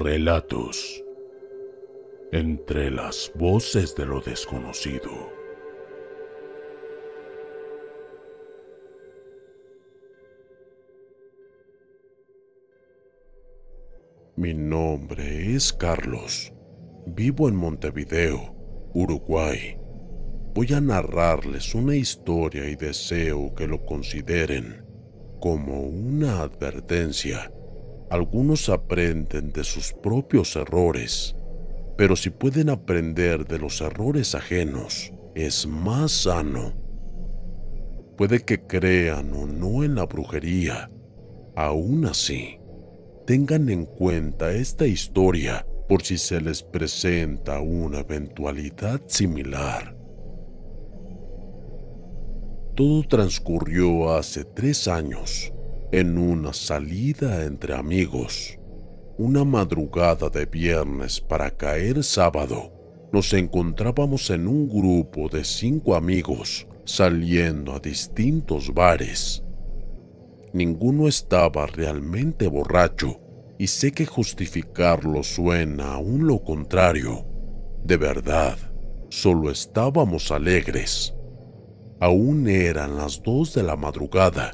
Relatos entre las voces de lo desconocido. Mi nombre es Carlos. Vivo en Montevideo, Uruguay. Voy a narrarles una historia y deseo que lo consideren como una advertencia algunos aprenden de sus propios errores, pero si pueden aprender de los errores ajenos, es más sano. Puede que crean o no en la brujería, aún así, tengan en cuenta esta historia por si se les presenta una eventualidad similar. Todo transcurrió hace tres años en una salida entre amigos. Una madrugada de viernes para caer sábado, nos encontrábamos en un grupo de cinco amigos saliendo a distintos bares. Ninguno estaba realmente borracho y sé que justificarlo suena aún lo contrario. De verdad, solo estábamos alegres. Aún eran las dos de la madrugada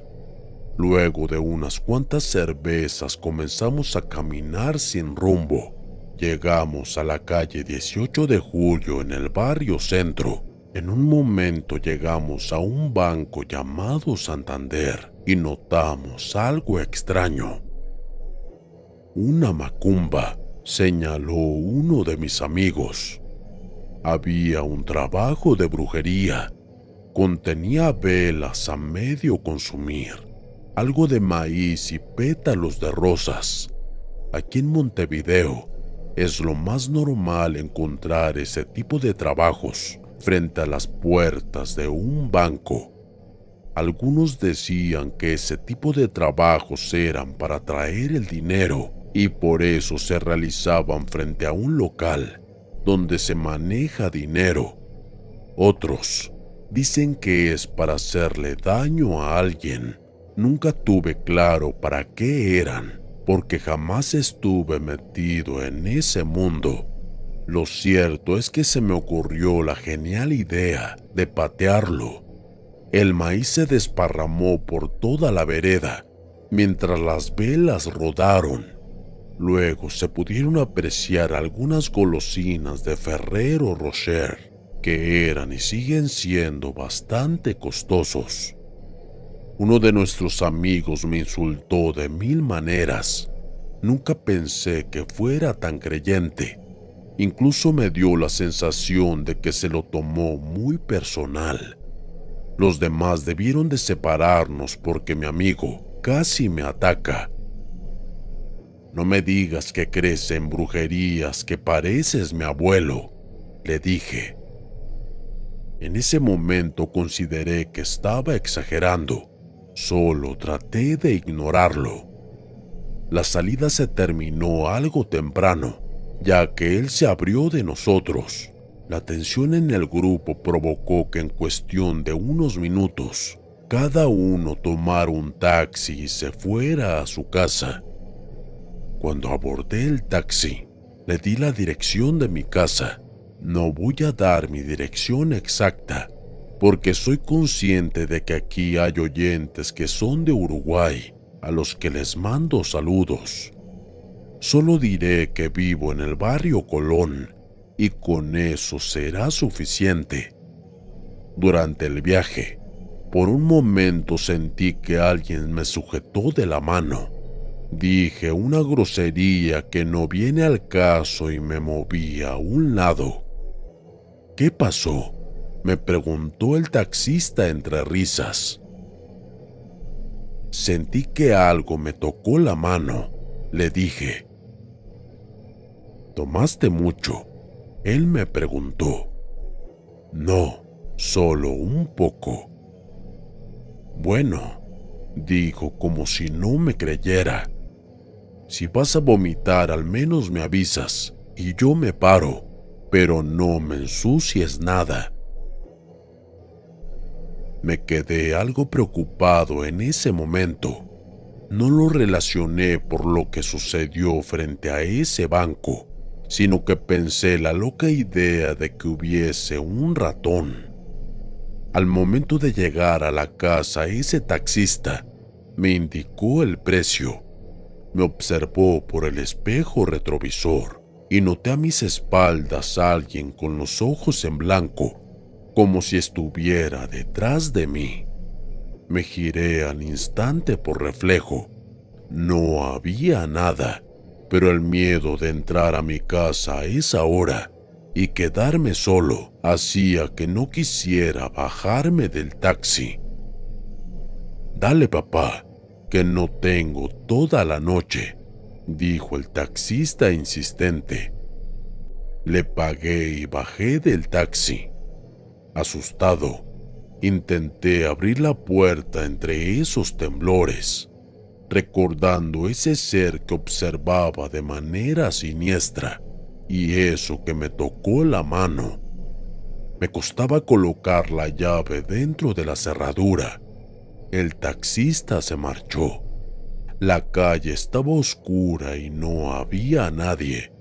Luego de unas cuantas cervezas comenzamos a caminar sin rumbo. Llegamos a la calle 18 de Julio en el barrio centro. En un momento llegamos a un banco llamado Santander y notamos algo extraño. Una macumba, señaló uno de mis amigos. Había un trabajo de brujería. Contenía velas a medio consumir algo de maíz y pétalos de rosas. Aquí en Montevideo es lo más normal encontrar ese tipo de trabajos frente a las puertas de un banco. Algunos decían que ese tipo de trabajos eran para traer el dinero y por eso se realizaban frente a un local donde se maneja dinero. Otros dicen que es para hacerle daño a alguien Nunca tuve claro para qué eran, porque jamás estuve metido en ese mundo. Lo cierto es que se me ocurrió la genial idea de patearlo. El maíz se desparramó por toda la vereda, mientras las velas rodaron. Luego se pudieron apreciar algunas golosinas de Ferrero Rocher, que eran y siguen siendo bastante costosos. Uno de nuestros amigos me insultó de mil maneras. Nunca pensé que fuera tan creyente. Incluso me dio la sensación de que se lo tomó muy personal. Los demás debieron de separarnos porque mi amigo casi me ataca. No me digas que crees en brujerías, que pareces mi abuelo, le dije. En ese momento consideré que estaba exagerando Solo traté de ignorarlo. La salida se terminó algo temprano, ya que él se abrió de nosotros. La tensión en el grupo provocó que en cuestión de unos minutos, cada uno tomara un taxi y se fuera a su casa. Cuando abordé el taxi, le di la dirección de mi casa. No voy a dar mi dirección exacta, porque soy consciente de que aquí hay oyentes que son de Uruguay, a los que les mando saludos. Solo diré que vivo en el barrio Colón, y con eso será suficiente. Durante el viaje, por un momento sentí que alguien me sujetó de la mano. Dije una grosería que no viene al caso y me moví a un lado. ¿Qué pasó? me preguntó el taxista entre risas. Sentí que algo me tocó la mano. Le dije, ¿tomaste mucho? Él me preguntó. No, solo un poco. Bueno, dijo como si no me creyera. Si vas a vomitar, al menos me avisas y yo me paro, pero no me ensucies nada. Me quedé algo preocupado en ese momento. No lo relacioné por lo que sucedió frente a ese banco, sino que pensé la loca idea de que hubiese un ratón. Al momento de llegar a la casa, ese taxista me indicó el precio. Me observó por el espejo retrovisor y noté a mis espaldas a alguien con los ojos en blanco como si estuviera detrás de mí. Me giré al instante por reflejo. No había nada, pero el miedo de entrar a mi casa a esa hora y quedarme solo hacía que no quisiera bajarme del taxi. Dale papá, que no tengo toda la noche, dijo el taxista insistente. Le pagué y bajé del taxi. Asustado, intenté abrir la puerta entre esos temblores, recordando ese ser que observaba de manera siniestra y eso que me tocó la mano. Me costaba colocar la llave dentro de la cerradura. El taxista se marchó. La calle estaba oscura y no había nadie,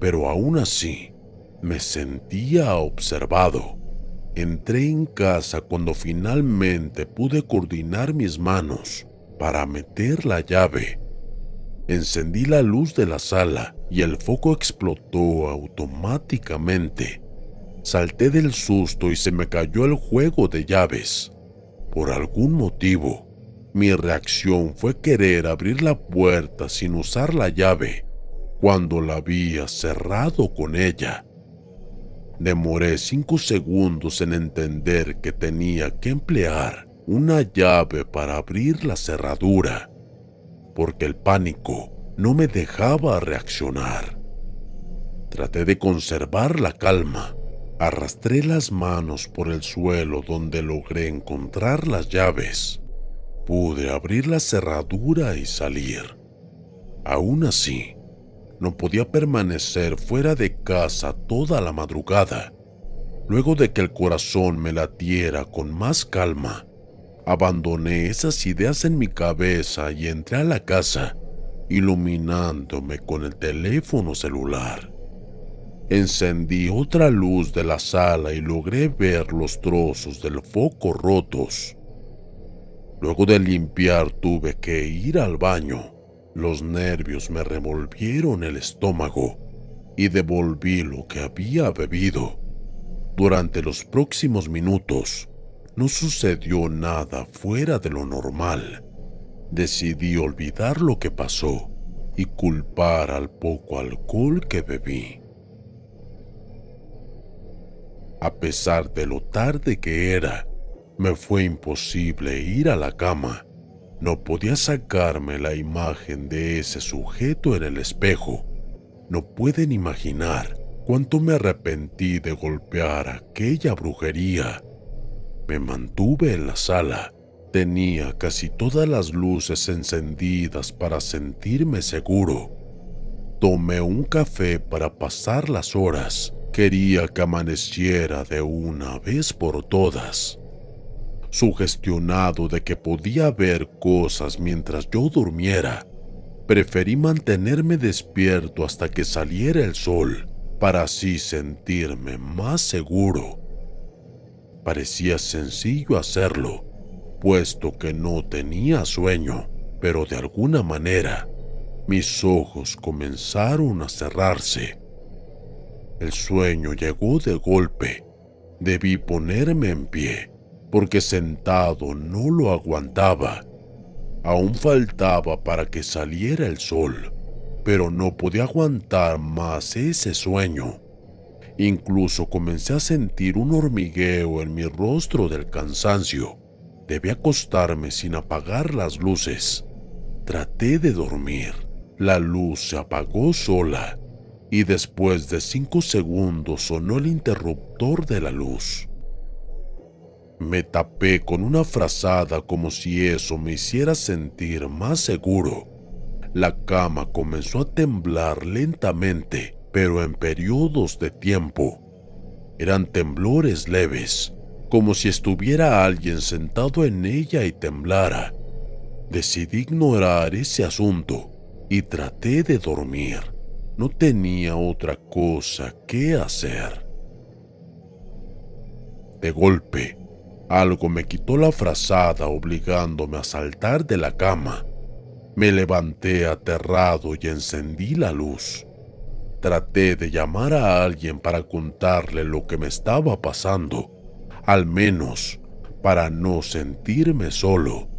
pero aún así me sentía observado. Entré en casa cuando finalmente pude coordinar mis manos para meter la llave. Encendí la luz de la sala y el foco explotó automáticamente. Salté del susto y se me cayó el juego de llaves. Por algún motivo, mi reacción fue querer abrir la puerta sin usar la llave cuando la había cerrado con ella. Demoré cinco segundos en entender que tenía que emplear una llave para abrir la cerradura, porque el pánico no me dejaba reaccionar. Traté de conservar la calma. Arrastré las manos por el suelo donde logré encontrar las llaves. Pude abrir la cerradura y salir. Aún así, no podía permanecer fuera de casa toda la madrugada. Luego de que el corazón me latiera con más calma, abandoné esas ideas en mi cabeza y entré a la casa, iluminándome con el teléfono celular. Encendí otra luz de la sala y logré ver los trozos del foco rotos. Luego de limpiar tuve que ir al baño los nervios me revolvieron el estómago y devolví lo que había bebido. Durante los próximos minutos no sucedió nada fuera de lo normal. Decidí olvidar lo que pasó y culpar al poco alcohol que bebí. A pesar de lo tarde que era, me fue imposible ir a la cama no podía sacarme la imagen de ese sujeto en el espejo. No pueden imaginar cuánto me arrepentí de golpear aquella brujería. Me mantuve en la sala. Tenía casi todas las luces encendidas para sentirme seguro. Tomé un café para pasar las horas. Quería que amaneciera de una vez por todas. Sugestionado de que podía ver cosas mientras yo durmiera, preferí mantenerme despierto hasta que saliera el sol para así sentirme más seguro. Parecía sencillo hacerlo, puesto que no tenía sueño, pero de alguna manera mis ojos comenzaron a cerrarse. El sueño llegó de golpe. Debí ponerme en pie porque sentado no lo aguantaba. Aún faltaba para que saliera el sol, pero no podía aguantar más ese sueño. Incluso comencé a sentir un hormigueo en mi rostro del cansancio. Debí acostarme sin apagar las luces. Traté de dormir. La luz se apagó sola y después de cinco segundos sonó el interruptor de la luz. Me tapé con una frazada como si eso me hiciera sentir más seguro. La cama comenzó a temblar lentamente, pero en periodos de tiempo. Eran temblores leves, como si estuviera alguien sentado en ella y temblara. Decidí ignorar ese asunto y traté de dormir. No tenía otra cosa que hacer. De golpe, algo me quitó la frazada obligándome a saltar de la cama. Me levanté aterrado y encendí la luz. Traté de llamar a alguien para contarle lo que me estaba pasando, al menos para no sentirme solo.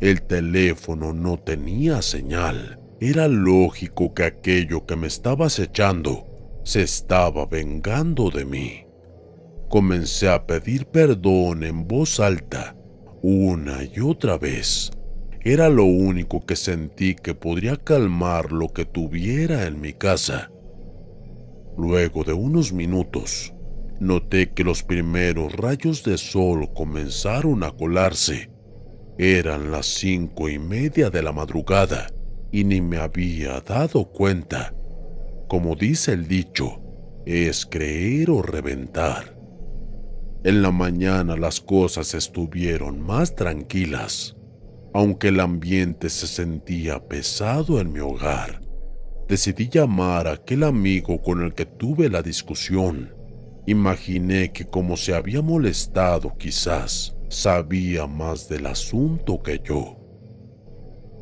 El teléfono no tenía señal. Era lógico que aquello que me estaba acechando se estaba vengando de mí comencé a pedir perdón en voz alta, una y otra vez. Era lo único que sentí que podría calmar lo que tuviera en mi casa. Luego de unos minutos, noté que los primeros rayos de sol comenzaron a colarse. Eran las cinco y media de la madrugada y ni me había dado cuenta. Como dice el dicho, es creer o reventar. En la mañana las cosas estuvieron más tranquilas, aunque el ambiente se sentía pesado en mi hogar. Decidí llamar a aquel amigo con el que tuve la discusión. Imaginé que como se había molestado quizás, sabía más del asunto que yo.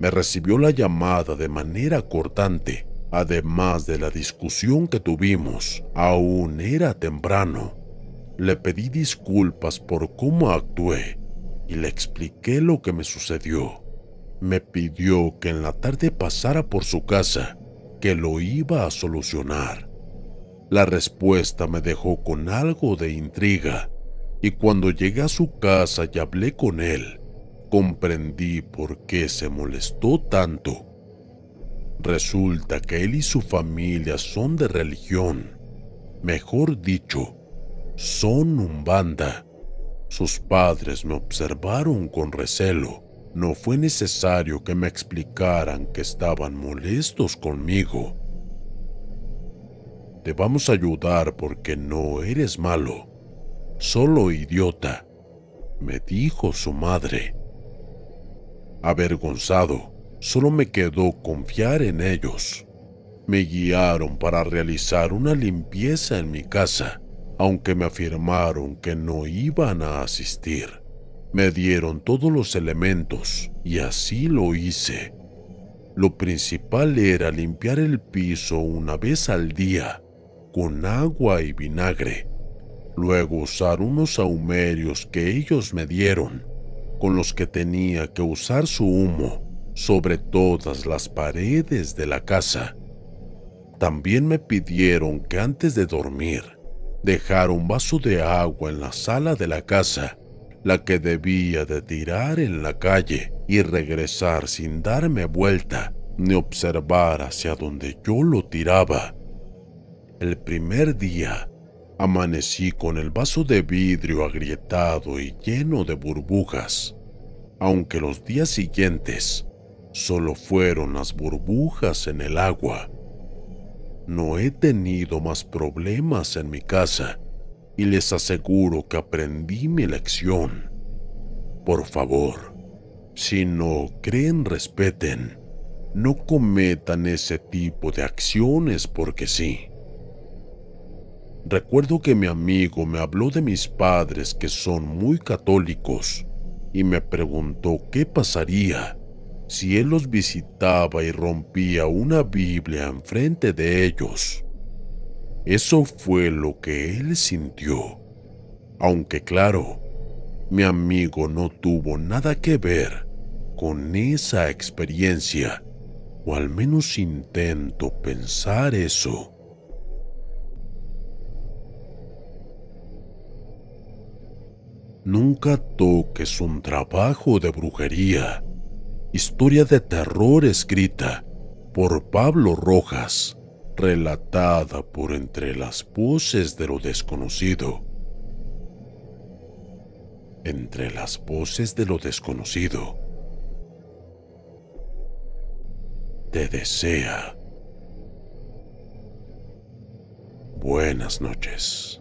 Me recibió la llamada de manera cortante. Además de la discusión que tuvimos, aún era temprano le pedí disculpas por cómo actué y le expliqué lo que me sucedió. Me pidió que en la tarde pasara por su casa, que lo iba a solucionar. La respuesta me dejó con algo de intriga y cuando llegué a su casa y hablé con él, comprendí por qué se molestó tanto. Resulta que él y su familia son de religión, mejor dicho, son un banda. Sus padres me observaron con recelo. No fue necesario que me explicaran que estaban molestos conmigo. Te vamos a ayudar porque no eres malo, solo idiota, me dijo su madre. Avergonzado, solo me quedó confiar en ellos. Me guiaron para realizar una limpieza en mi casa aunque me afirmaron que no iban a asistir. Me dieron todos los elementos y así lo hice. Lo principal era limpiar el piso una vez al día con agua y vinagre. Luego usar unos ahumerios que ellos me dieron, con los que tenía que usar su humo sobre todas las paredes de la casa. También me pidieron que antes de dormir dejar un vaso de agua en la sala de la casa, la que debía de tirar en la calle y regresar sin darme vuelta ni observar hacia donde yo lo tiraba. El primer día amanecí con el vaso de vidrio agrietado y lleno de burbujas, aunque los días siguientes solo fueron las burbujas en el agua no he tenido más problemas en mi casa y les aseguro que aprendí mi lección. Por favor, si no creen, respeten. No cometan ese tipo de acciones porque sí. Recuerdo que mi amigo me habló de mis padres que son muy católicos y me preguntó qué pasaría si él los visitaba y rompía una Biblia enfrente de ellos. Eso fue lo que él sintió. Aunque claro, mi amigo no tuvo nada que ver con esa experiencia, o al menos intento pensar eso. Nunca toques un trabajo de brujería historia de terror escrita por Pablo Rojas, relatada por entre las voces de lo desconocido. Entre las voces de lo desconocido. Te desea. Buenas noches.